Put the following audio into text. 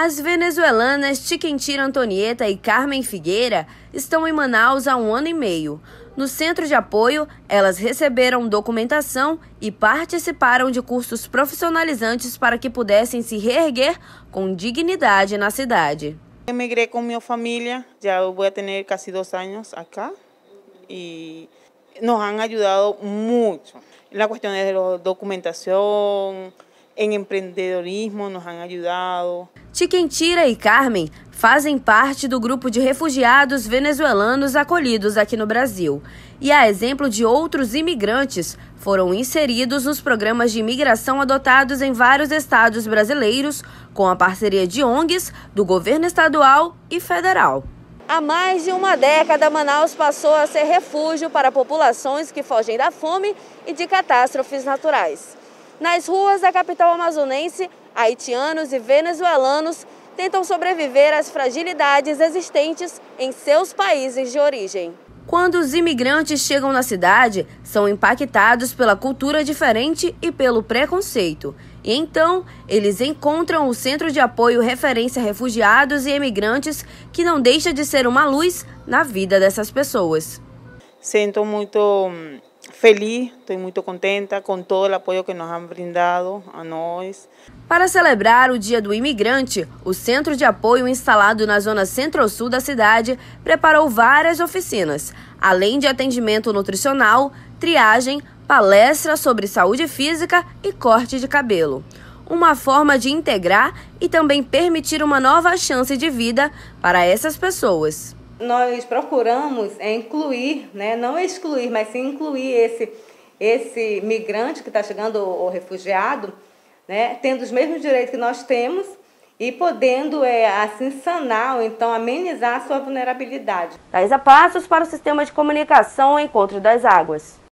As venezuelanas Chiquentira Antonieta e Carmen Figueira estão em Manaus há um ano e meio. No centro de apoio, elas receberam documentação e participaram de cursos profissionalizantes para que pudessem se reerguer com dignidade na cidade. Emigrei com minha família, já vou ter quase dois anos aqui e nos han ajudado muito na questão de documentação. Em empreendedorismo nos han ayudado. Tira e Carmen fazem parte do grupo de refugiados venezuelanos acolhidos aqui no Brasil. E, a exemplo de outros imigrantes, foram inseridos nos programas de imigração adotados em vários estados brasileiros, com a parceria de ONGs, do governo estadual e federal. Há mais de uma década, Manaus passou a ser refúgio para populações que fogem da fome e de catástrofes naturais. Nas ruas da capital amazonense, haitianos e venezuelanos tentam sobreviver às fragilidades existentes em seus países de origem. Quando os imigrantes chegam na cidade, são impactados pela cultura diferente e pelo preconceito. E então, eles encontram o Centro de Apoio Referência Refugiados e Imigrantes, que não deixa de ser uma luz na vida dessas pessoas. Sinto muito hum, feliz, estoy muy contenta con todo el apoyo que nos han brindado a nós. Para celebrar o Dia do Imigrante, o Centro de Apoio instalado na zona centro-sul da cidade preparou várias oficinas, além de atendimento nutricional, triagem, palestra sobre saúde física e corte de cabelo. Uma forma de integrar e também permitir uma nova chance de vida para essas pessoas nós procuramos é, incluir, né, não excluir, mas sim incluir esse, esse migrante que está chegando, ou refugiado, né, tendo os mesmos direitos que nós temos e podendo é, assim sanar ou então amenizar a sua vulnerabilidade. Thaisa Passos para o Sistema de Comunicação Encontro das Águas.